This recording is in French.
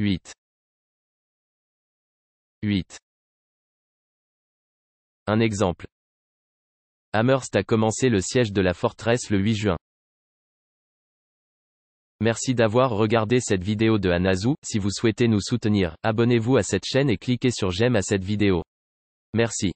8 8 Un exemple. Amherst a commencé le siège de la forteresse le 8 juin. Merci d'avoir regardé cette vidéo de Anazu. si vous souhaitez nous soutenir, abonnez-vous à cette chaîne et cliquez sur j'aime à cette vidéo. Merci.